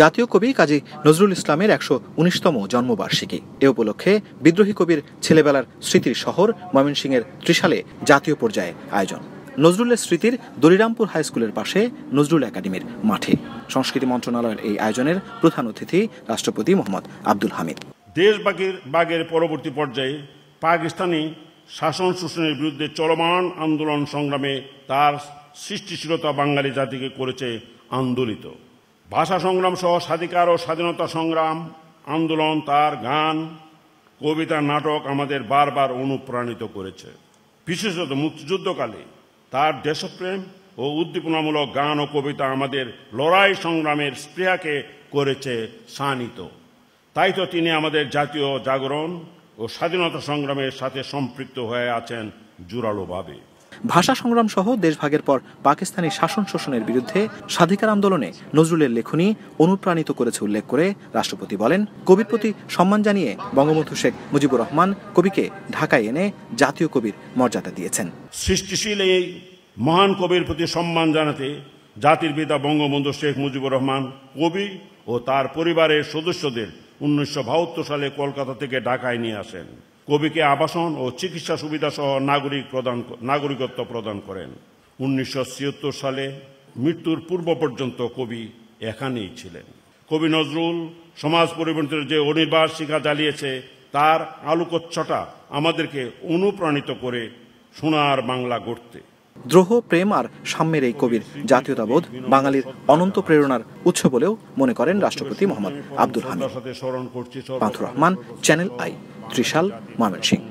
জাতীয় কবি কাজী নজরুল ইসলামের একশো উনিশতম জন্মবার্ষিকী এ উপলক্ষে বিদ্রোহী কবির ছেলেবেলার স্মৃতির শহর এর ত্রিশালে জাতীয় পর্যায়ে আয়োজন নজরুলের স্মৃতির দরিরামপুর হাই স্কুলের পাশে নজরুল একাডেমির মাঠে সংস্কৃতি মন্ত্রণালয়ের এই আয়োজনের প্রধান অতিথি রাষ্ট্রপতি মোহাম্মদ আব্দুল হামিদ দেশবাগের বাগের পরবর্তী পর্যায়ে পাকিস্তানি শাসন শোষণের বিরুদ্ধে চলমান আন্দোলন সংগ্রামে তার সৃষ্টিশীলতা বাঙালি জাতিকে করেছে আন্দোলিত ভাষা সংগ্রাম সহ স্বাধিকার ও স্বাধীনতা সংগ্রাম আন্দোলন তার গান কবিতা নাটক আমাদের বারবার অনুপ্রাণিত করেছে বিশেষত মুক্তিযুদ্ধকালে তার দেশপ্রেম ও উদ্দীপনামূলক গান ও কবিতা আমাদের লড়াই সংগ্রামের স্পৃহাকে করেছে শানিত তাই তো তিনি আমাদের জাতীয় জাগরণ ও স্বাধীনতা সংগ্রামের সাথে সম্পৃক্ত হয়ে আছেন জোরালোভাবে ভাষা সংগ্রাম সহ দেশভাগের পর পাকিস্তানি শাসন শোষণের বিরুদ্ধে স্বাধিকার আন্দোলনে নজরুলের লেখনী অনুপ্রাণিত করেছে উল্লেখ করে রাষ্ট্রপতি বলেন কবির প্রতি সম্মান জানিয়ে বঙ্গবন্ধু শেখ মুজিবুর রহমান কবিকে ঢাকায় এনে জাতীয় কবির মর্যাদা দিয়েছেন সৃষ্টিশীল এই মহান কবির প্রতি সম্মান জানাতে জাতির পিতা বঙ্গবন্ধু শেখ মুজিবুর রহমান কবি ও তার পরিবারের সদস্যদের উনিশশো সালে কলকাতা থেকে ঢাকায় নিয়ে আসেন কবিকে আবাসন ও চিকিৎসা সুবিধাসহ নাগরিক প্রদান নাগরিকত্ব প্রদান করেন উনিশশো সালে মৃত্যুর পূর্ব পর্যন্ত কবি এখানেই ছিলেন কবি নজরুল সমাজ পরিবর্তনের যে অনির্বাস শিখা জ্বালিয়েছে তার আলোকচ্ছটা আমাদেরকে অনুপ্রাণিত করে সোনার বাংলা গড়তে দ্রোহ প্রেম আর সাম্যের এই কবির জাতীয়তাবোধ বাঙালির অনন্ত প্রেরণার উৎস বলেও মনে করেন রাষ্ট্রপতি মোহাম্মদ আব্দুল হামিদ রহমান চ্যানেল আই ত্রিশাল ময়মনসিংহ